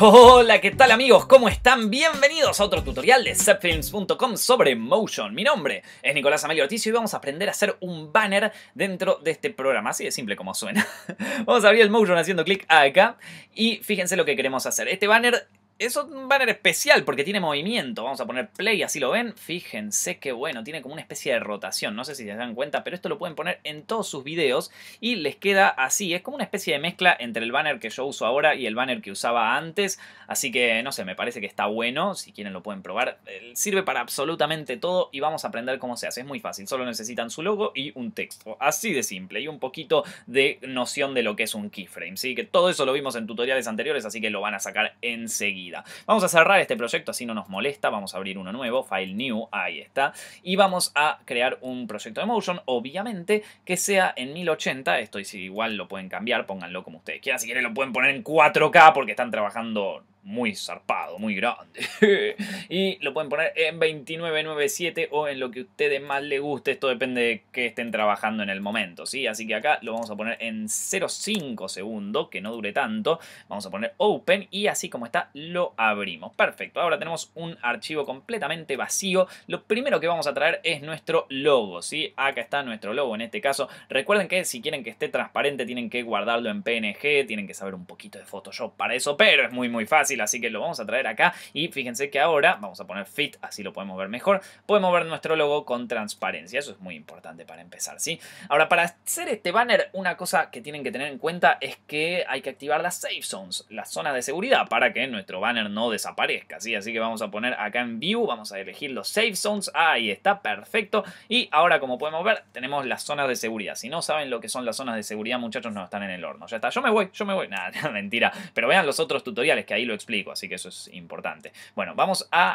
Hola, ¿qué tal amigos? ¿Cómo están? Bienvenidos a otro tutorial de zepfilms.com sobre motion. Mi nombre es Nicolás Amelio Ortiz y vamos a aprender a hacer un banner dentro de este programa, así de simple como suena. Vamos a abrir el motion haciendo clic acá y fíjense lo que queremos hacer. Este banner es un banner especial porque tiene movimiento. Vamos a poner play, así lo ven. Fíjense qué bueno, tiene como una especie de rotación. No sé si se dan cuenta, pero esto lo pueden poner en todos sus videos y les queda así. Es como una especie de mezcla entre el banner que yo uso ahora y el banner que usaba antes. Así que, no sé, me parece que está bueno. Si quieren lo pueden probar. Eh, sirve para absolutamente todo y vamos a aprender cómo se hace. Es muy fácil, solo necesitan su logo y un texto. Así de simple y un poquito de noción de lo que es un keyframe. ¿sí? Que todo eso lo vimos en tutoriales anteriores, así que lo van a sacar enseguida. Vamos a cerrar este proyecto, así no nos molesta. Vamos a abrir uno nuevo, File New, ahí está. Y vamos a crear un proyecto de Motion, obviamente, que sea en 1080. Esto si igual lo pueden cambiar, pónganlo como ustedes quieran. Si quieren lo pueden poner en 4K porque están trabajando muy zarpado, muy grande. y lo pueden poner en 2997 o en lo que a ustedes más les guste. Esto depende de que estén trabajando en el momento, ¿sí? Así que acá lo vamos a poner en 0.5 segundos, que no dure tanto. Vamos a poner open y así como está lo abrimos. Perfecto, ahora tenemos un archivo completamente vacío. Lo primero que vamos a traer es nuestro logo, ¿sí? Acá está nuestro logo en este caso. Recuerden que si quieren que esté transparente tienen que guardarlo en PNG, tienen que saber un poquito de Photoshop para eso, pero es muy muy fácil así que lo vamos a traer acá y fíjense que ahora vamos a poner fit, así lo podemos ver mejor. Podemos ver nuestro logo con transparencia, eso es muy importante para empezar, ¿sí? Ahora, para hacer este banner, una cosa que tienen que tener en cuenta es que hay que activar las safe zones, las zonas de seguridad, para que nuestro banner no desaparezca, Así que vamos a poner acá en view, vamos a elegir los safe zones, ahí está, perfecto. Y ahora, como podemos ver, tenemos las zonas de seguridad. Si no saben lo que son las zonas de seguridad, muchachos, no están en el horno, ya está. Yo me voy, yo me voy. Nada, mentira. Pero vean los otros tutoriales que ahí lo explico, así que eso es importante. Bueno, vamos a,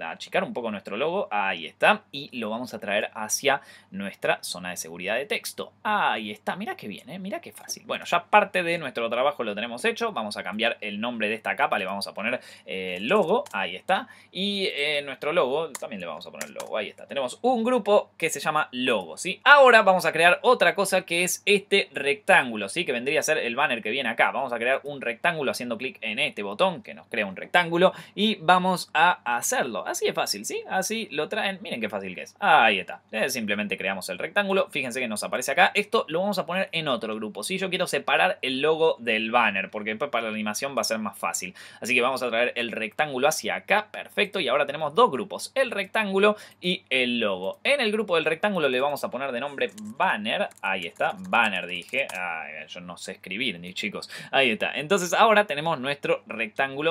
achicar un poco nuestro logo, ahí está, y lo vamos a traer hacia nuestra zona de seguridad de texto. Ahí está, mira qué bien, ¿eh? mira qué fácil. Bueno, ya parte de nuestro trabajo lo tenemos hecho, vamos a cambiar el nombre de esta capa, le vamos a poner eh, logo, ahí está, y eh, nuestro logo, también le vamos a poner logo, ahí está. Tenemos un grupo que se llama logo, ¿sí? Ahora vamos a crear otra cosa que es este rectángulo, ¿sí? Que vendría a ser el banner que viene acá. Vamos a crear un rectángulo haciendo clic en este botón que nos crea un rectángulo y vamos a hacerlo. Así es fácil, ¿sí? Así lo traen. Miren qué fácil que es. Ahí está. Eh, simplemente creamos el rectángulo. Fíjense que nos aparece acá. Esto lo vamos a poner en otro grupo. Si yo quiero separar el logo del banner, porque después para la animación va a ser más fácil. Así que vamos a traer el rectángulo hacia acá. Perfecto. Y ahora tenemos dos grupos. El rectángulo y el logo. En el grupo del rectángulo le vamos a poner de nombre banner. Ahí está. Banner dije. Ah, yo no sé escribir, ni chicos. Ahí está. Entonces ahora tenemos nuestro rectángulo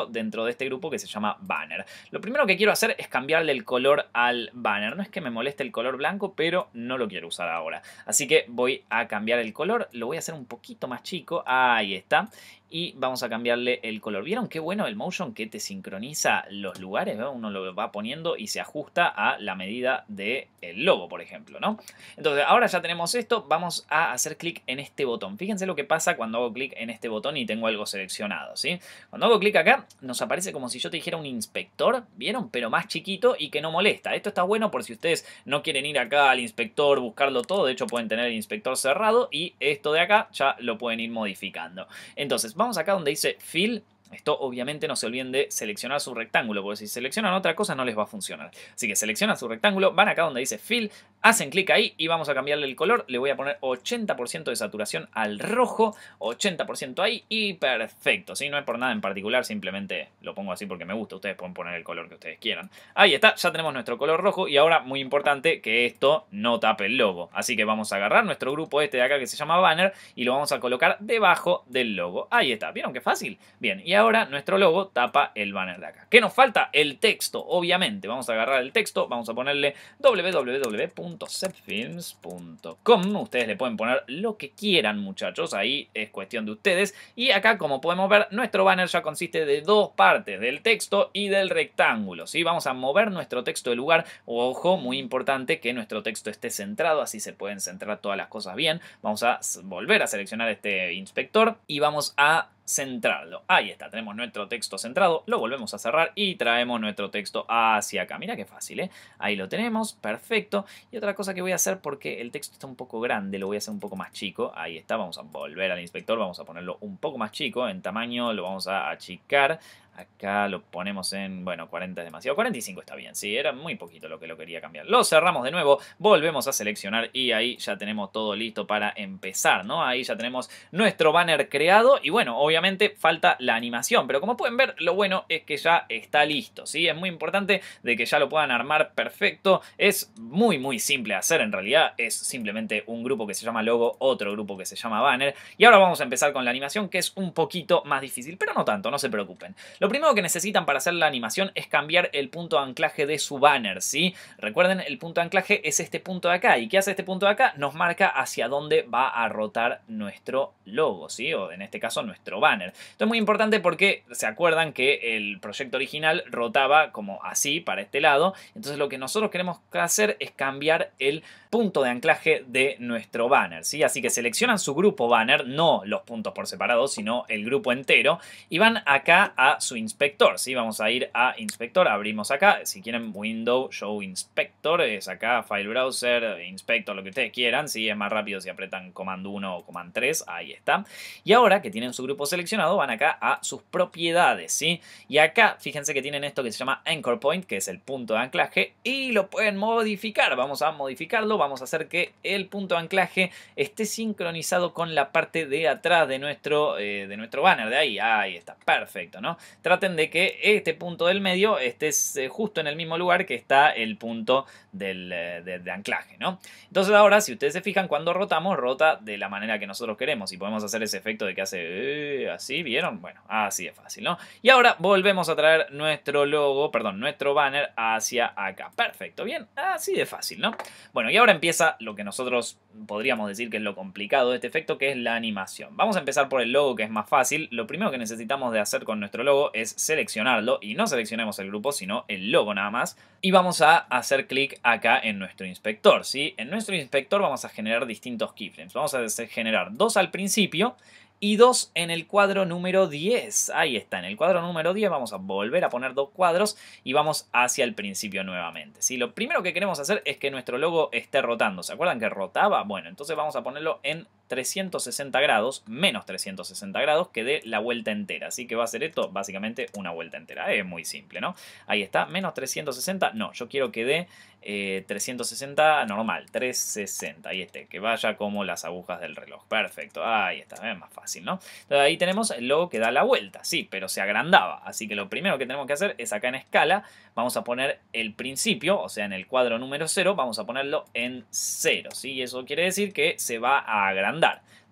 dentro de este grupo que se llama banner. Lo primero que quiero hacer es cambiarle el color al banner. No es que me moleste el color blanco, pero no lo quiero usar ahora. Así que voy a cambiar el color, lo voy a hacer un poquito más chico. Ahí está y vamos a cambiarle el color. ¿Vieron qué bueno el motion que te sincroniza los lugares? Uno lo va poniendo y se ajusta a la medida del el logo, por ejemplo, ¿no? Entonces, ahora ya tenemos esto, vamos a hacer clic en este botón. Fíjense lo que pasa cuando hago clic en este botón y tengo algo seleccionado, ¿sí? Cuando hago clic acá, nos aparece como si yo te dijera un inspector, ¿vieron? Pero más chiquito y que no molesta. Esto está bueno por si ustedes no quieren ir acá al inspector, buscarlo todo. De hecho, pueden tener el inspector cerrado y esto de acá ya lo pueden ir modificando. Entonces, vamos acá donde dice Fill esto obviamente no se olviden de seleccionar su rectángulo, porque si seleccionan otra cosa no les va a funcionar. Así que seleccionan su rectángulo, van acá donde dice Fill, hacen clic ahí y vamos a cambiarle el color. Le voy a poner 80% de saturación al rojo, 80% ahí y perfecto. si No es por nada en particular, simplemente lo pongo así porque me gusta. Ustedes pueden poner el color que ustedes quieran. Ahí está, ya tenemos nuestro color rojo y ahora muy importante que esto no tape el logo. Así que vamos a agarrar nuestro grupo este de acá que se llama Banner y lo vamos a colocar debajo del logo. Ahí está, ¿vieron qué fácil? Bien, y ahora nuestro logo tapa el banner de acá. ¿Qué nos falta? El texto, obviamente. Vamos a agarrar el texto, vamos a ponerle www.setfilms.com. Ustedes le pueden poner lo que quieran, muchachos. Ahí es cuestión de ustedes. Y acá, como podemos ver, nuestro banner ya consiste de dos partes, del texto y del rectángulo. ¿sí? Vamos a mover nuestro texto de lugar. Ojo, muy importante que nuestro texto esté centrado, así se pueden centrar todas las cosas bien. Vamos a volver a seleccionar este inspector y vamos a centrarlo. Ahí está, tenemos nuestro texto centrado, lo volvemos a cerrar y traemos nuestro texto hacia acá. Mira qué fácil, ¿eh? Ahí lo tenemos, perfecto. Y otra cosa que voy a hacer porque el texto está un poco grande, lo voy a hacer un poco más chico. Ahí está, vamos a volver al inspector, vamos a ponerlo un poco más chico. En tamaño lo vamos a achicar Acá lo ponemos en, bueno, 40 es demasiado. 45 está bien, sí, era muy poquito lo que lo quería cambiar. Lo cerramos de nuevo, volvemos a seleccionar y ahí ya tenemos todo listo para empezar, ¿no? Ahí ya tenemos nuestro banner creado y bueno, obviamente falta la animación, pero como pueden ver, lo bueno es que ya está listo, ¿sí? Es muy importante de que ya lo puedan armar perfecto. Es muy, muy simple hacer en realidad. Es simplemente un grupo que se llama logo, otro grupo que se llama banner. Y ahora vamos a empezar con la animación, que es un poquito más difícil, pero no tanto, no se preocupen primero que necesitan para hacer la animación es cambiar el punto de anclaje de su banner, ¿sí? Recuerden, el punto de anclaje es este punto de acá. ¿Y qué hace este punto de acá? Nos marca hacia dónde va a rotar nuestro logo, ¿sí? O en este caso nuestro banner. Esto es muy importante porque se acuerdan que el proyecto original rotaba como así para este lado. Entonces lo que nosotros queremos hacer es cambiar el punto de anclaje de nuestro banner, ¿sí? Así que seleccionan su grupo banner, no los puntos por separado, sino el grupo entero, y van acá a su inspector, ¿sí? Vamos a ir a inspector, abrimos acá, si quieren Window Show Inspector, es acá File Browser, inspector, lo que ustedes quieran, es más rápido si apretan Comando 1 o Comando 3, ahí está. Y ahora que tienen su grupo seleccionado, van acá a sus propiedades, ¿sí? Y acá, fíjense que tienen esto que se llama Anchor Point, que es el punto de anclaje, y lo pueden modificar, vamos a modificarlo, vamos a hacer que el punto de anclaje esté sincronizado con la parte de atrás de nuestro, eh, de nuestro banner, de ahí, ahí está, perfecto, ¿no? traten de que este punto del medio esté eh, justo en el mismo lugar que está el punto eh, de, anclaje, ¿no? Entonces ahora, si ustedes se fijan, cuando rotamos, rota de la manera que nosotros queremos y podemos hacer ese efecto de que hace eh, así, ¿vieron? Bueno, así de fácil, ¿no? Y ahora volvemos a traer nuestro logo, perdón, nuestro banner hacia acá. Perfecto, bien, así de fácil, ¿no? Bueno, y ahora empieza lo que nosotros podríamos decir que es lo complicado de este efecto, que es la animación. Vamos a empezar por el logo, que es más fácil. Lo primero que necesitamos de hacer con nuestro logo es seleccionarlo y no seleccionemos el grupo sino el logo nada más y vamos a hacer clic acá en nuestro inspector. ¿sí? En nuestro inspector vamos a generar distintos keyframes. Vamos a generar dos al principio y dos en el cuadro número 10. Ahí está, en el cuadro número 10 vamos a volver a poner dos cuadros y vamos hacia el principio nuevamente. si Lo primero que queremos hacer es que nuestro logo esté rotando. ¿Se acuerdan que rotaba? Bueno, entonces vamos a ponerlo en 360 grados, menos 360 grados, que dé la vuelta entera. Así que va a ser esto básicamente una vuelta entera. Es muy simple, ¿no? Ahí está, menos 360. No, yo quiero que dé 360 eh, normal, 360. Ahí este, que vaya como las agujas del reloj. Perfecto, ahí está, es más fácil, ¿no? Entonces ahí tenemos lo que da la vuelta, sí, pero se agrandaba. Así que lo primero que tenemos que hacer es acá en escala, vamos a poner el principio, o sea, en el cuadro número 0, vamos a ponerlo en 0, ¿sí? Y eso quiere decir que se va a agrandar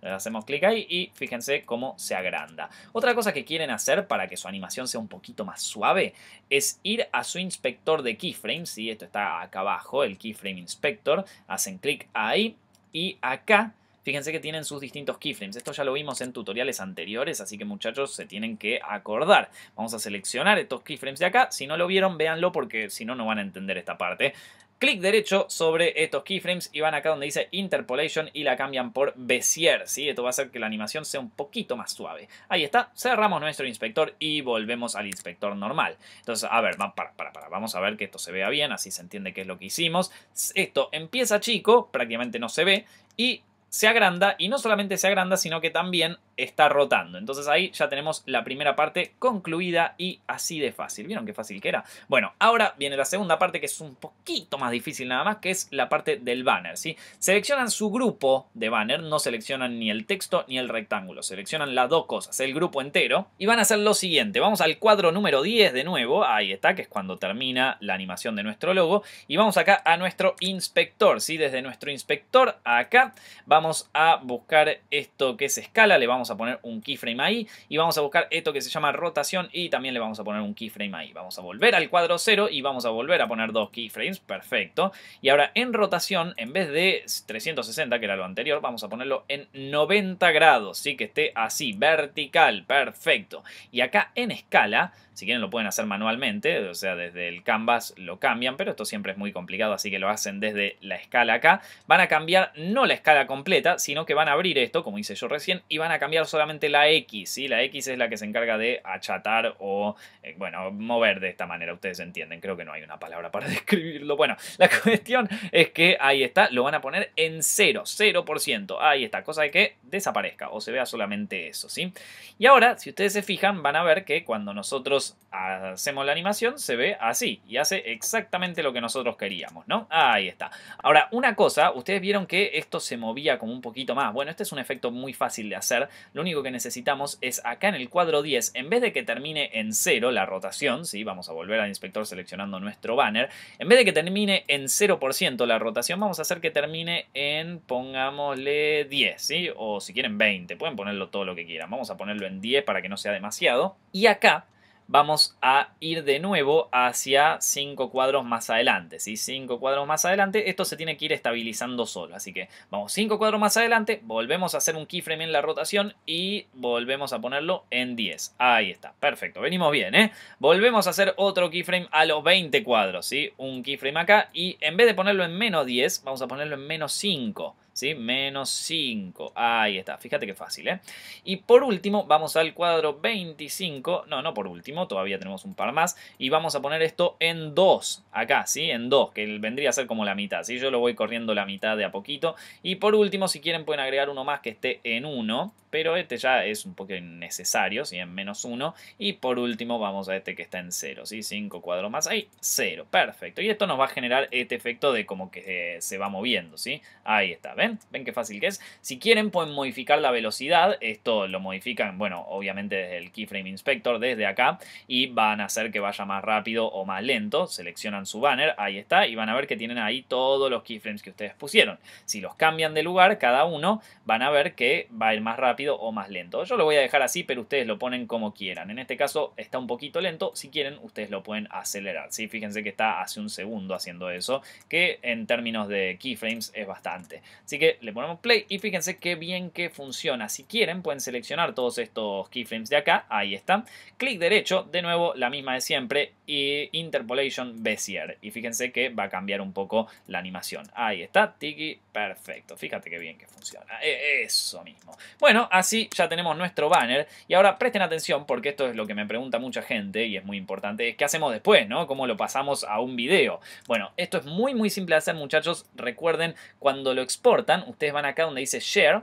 Hacemos clic ahí y fíjense cómo se agranda. Otra cosa que quieren hacer para que su animación sea un poquito más suave es ir a su inspector de keyframes. Y esto está acá abajo, el keyframe inspector. Hacen clic ahí y acá Fíjense que tienen sus distintos keyframes. Esto ya lo vimos en tutoriales anteriores, así que muchachos se tienen que acordar. Vamos a seleccionar estos keyframes de acá. Si no lo vieron, véanlo porque si no, no van a entender esta parte clic derecho sobre estos keyframes y van acá donde dice Interpolation y la cambian por Bezier, ¿sí? Esto va a hacer que la animación sea un poquito más suave. Ahí está, cerramos nuestro inspector y volvemos al inspector normal. Entonces, a ver, para, vamos a ver que esto se vea bien, así se entiende qué es lo que hicimos. Esto empieza chico, prácticamente no se ve, y se agranda y no solamente se agranda, sino que también está rotando. Entonces ahí ya tenemos la primera parte concluida y así de fácil. ¿Vieron qué fácil que era? Bueno, ahora viene la segunda parte que es un poquito más difícil nada más, que es la parte del banner. ¿sí? Seleccionan su grupo de banner, no seleccionan ni el texto ni el rectángulo, seleccionan las dos cosas, el grupo entero, y van a hacer lo siguiente. Vamos al cuadro número 10 de nuevo, ahí está, que es cuando termina la animación de nuestro logo, y vamos acá a nuestro inspector, ¿sí? desde nuestro inspector acá vamos a buscar esto que es escala, le vamos a poner un keyframe ahí y vamos a buscar esto que se llama rotación y también le vamos a poner un keyframe ahí. Vamos a volver al cuadro 0 y vamos a volver a poner dos keyframes, perfecto. Y ahora en rotación, en vez de 360, que era lo anterior, vamos a ponerlo en 90 grados, ¿sí? que esté así, vertical, perfecto. Y acá en escala, si quieren lo pueden hacer manualmente, o sea, desde el canvas lo cambian, pero esto siempre es muy complicado, así que lo hacen desde la escala acá. Van a cambiar no la escala completa, sino que van a abrir esto, como hice yo recién, y van a cambiar solamente la X, ¿sí? La X es la que se encarga de achatar o, eh, bueno, mover de esta manera, ustedes entienden, creo que no hay una palabra para describirlo. Bueno, la cuestión es que ahí está, lo van a poner en 0, 0%, ahí está, cosa de que desaparezca o se vea solamente eso, ¿sí? Y ahora, si ustedes se fijan, van a ver que cuando nosotros hacemos la animación se ve así y hace exactamente lo que nosotros queríamos, ¿no? Ahí está. Ahora, una cosa, ustedes vieron que esto se movía como un poquito más. Bueno, este es un efecto muy fácil de hacer, lo único que necesitamos es acá en el cuadro 10, en vez de que termine en 0 la rotación, ¿sí? vamos a volver al inspector seleccionando nuestro banner, en vez de que termine en 0% la rotación, vamos a hacer que termine en, pongámosle 10, o si quieren 20, pueden ponerlo todo lo que quieran, vamos a ponerlo en 10 para que no sea demasiado. Y acá vamos a ir de nuevo hacia 5 cuadros más adelante. ¿sí? 5 cuadros más adelante, esto se tiene que ir estabilizando solo. Así que vamos 5 cuadros más adelante, volvemos a hacer un keyframe en la rotación y volvemos a ponerlo en 10. Ahí está, perfecto, venimos bien. ¿eh? Volvemos a hacer otro keyframe a los 20 cuadros. ¿sí? Un keyframe acá y en vez de ponerlo en menos 10, vamos a ponerlo en menos 5. ¿sí? Menos 5. Ahí está, fíjate qué fácil, ¿eh? Y por último, vamos al cuadro 25. No, no por último, todavía tenemos un par más. Y vamos a poner esto en 2, acá, ¿sí? En 2, que vendría a ser como la mitad, Si Yo lo voy corriendo la mitad de a poquito. Y por último, si quieren, pueden agregar uno más que esté en 1 pero este ya es un poco innecesario, si en menos uno Y por último vamos a este que está en 0, ¿sí? 5 cuadros más ahí, 0, perfecto. Y esto nos va a generar este efecto de como que eh, se va moviendo, ¿sí? Ahí está, ¿ven? ¿Ven qué fácil que es? Si quieren pueden modificar la velocidad, esto lo modifican, bueno, obviamente desde el Keyframe Inspector, desde acá, y van a hacer que vaya más rápido o más lento, seleccionan su banner, ahí está, y van a ver que tienen ahí todos los keyframes que ustedes pusieron. Si los cambian de lugar, cada uno, van a ver que va a ir más rápido o más lento. Yo lo voy a dejar así, pero ustedes lo ponen como quieran. En este caso está un poquito lento, si quieren ustedes lo pueden acelerar, ¿sí? Fíjense que está hace un segundo haciendo eso, que en términos de keyframes es bastante. Así que le ponemos play y fíjense qué bien que funciona. Si quieren pueden seleccionar todos estos keyframes de acá, ahí está Clic derecho, de nuevo la misma de siempre, y Interpolation Bezier. Y fíjense que va a cambiar un poco la animación. Ahí está, tiki, perfecto. Fíjate qué bien que funciona. E-, eso mismo. Bueno, así ya tenemos nuestro banner. Y ahora presten atención porque esto es lo que me pregunta mucha gente y es muy importante. Es qué hacemos después, ¿no? Cómo lo pasamos a un video. Bueno, esto es muy muy simple de hacer muchachos. Recuerden, cuando lo exportan, ustedes van acá donde dice Share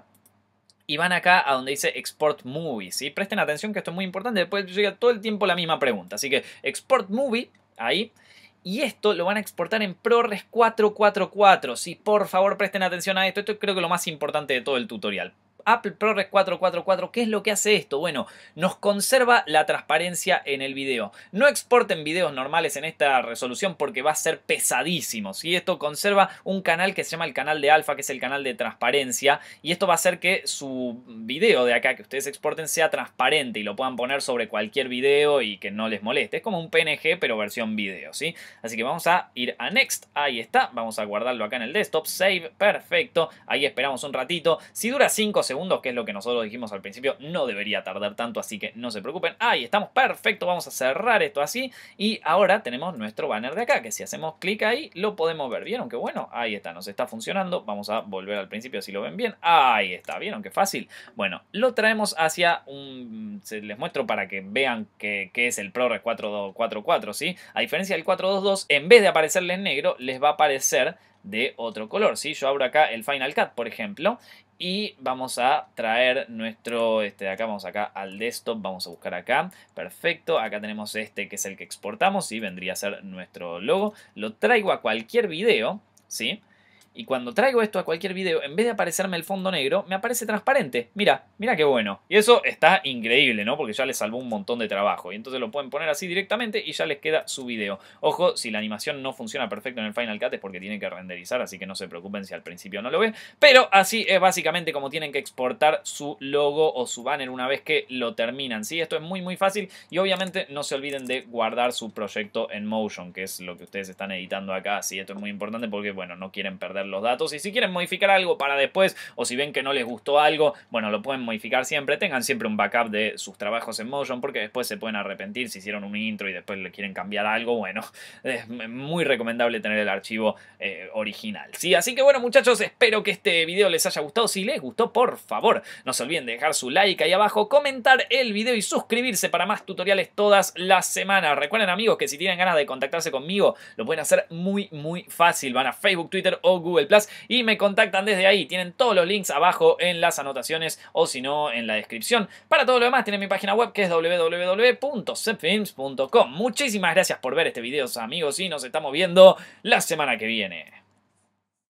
y van acá a donde dice Export Movie, ¿sí? Presten atención que esto es muy importante, después llega todo el tiempo la misma pregunta. Así que Export Movie, ahí. Y esto lo van a exportar en ProRes 444. Sí, por favor, presten atención a esto. Esto creo que lo más importante de todo el tutorial. Apple ProRes 444, ¿qué es lo que hace esto? Bueno, nos conserva la transparencia en el video. No exporten videos normales en esta resolución porque va a ser pesadísimo. Y Esto conserva un canal que se llama el canal de alfa, que es el canal de transparencia. Y esto va a hacer que su video de acá que ustedes exporten sea transparente y lo puedan poner sobre cualquier video y que no les moleste. Es como un PNG pero versión video, ¿sí? Así que vamos a ir a Next. Ahí está. Vamos a guardarlo acá en el desktop. Save. Perfecto. Ahí esperamos un ratito. Si dura 5 segundos que es lo que nosotros dijimos al principio, no debería tardar tanto, así que no se preocupen. Ahí estamos, perfecto, vamos a cerrar esto así y ahora tenemos nuestro banner de acá, que si hacemos clic ahí lo podemos ver, ¿vieron que bueno? Ahí está, nos está funcionando, vamos a volver al principio si lo ven bien, ahí está, ¿vieron aunque fácil? Bueno, lo traemos hacia un, les muestro para que vean que, es el ProRes 4244, ¿sí? A diferencia del 422, en vez de aparecerle en negro, les va a aparecer de otro color. si Yo abro acá el Final Cut, por ejemplo, y vamos a traer nuestro, este de acá, vamos acá al desktop, vamos a buscar acá, perfecto, acá tenemos este que es el que exportamos y vendría a ser nuestro logo, lo traigo a cualquier video, ¿sí? sí y cuando traigo esto a cualquier video, en vez de aparecerme el fondo negro, me aparece transparente. Mira, mira qué bueno. Y eso está increíble, ¿no? Porque ya les salvó un montón de trabajo. Y entonces lo pueden poner así directamente y ya les queda su video. Ojo, si la animación no funciona perfecto en el Final Cut es porque tiene que renderizar, así que no se preocupen si al principio no lo ven. Pero así es básicamente como tienen que exportar su logo o su banner una vez que lo terminan. ¿sí? Esto es muy muy fácil y obviamente no se olviden de guardar su proyecto en Motion, que es lo que ustedes están editando acá. ¿sí? Esto es muy importante porque, bueno, no quieren perder los datos. Y si quieren modificar algo para después, o si ven que no les gustó algo, bueno, lo pueden modificar siempre. Tengan siempre un backup de sus trabajos en Motion, porque después se pueden arrepentir si hicieron un intro y después le quieren cambiar algo. Bueno, es muy recomendable tener el archivo eh, original. Sí, así que bueno, muchachos, espero que este video les haya gustado. Si les gustó, por favor, no se olviden de dejar su like ahí abajo, comentar el video y suscribirse para más tutoriales todas las semanas. Recuerden, amigos, que si tienen ganas de contactarse conmigo, lo pueden hacer muy, muy fácil. Van a Facebook, Twitter o Google y me contactan desde ahí. Tienen todos los links abajo en las anotaciones o si no en la descripción. Para todo lo demás tienen mi página web que es www.sepfilms.com Muchísimas gracias por ver este video amigos y nos estamos viendo la semana que viene.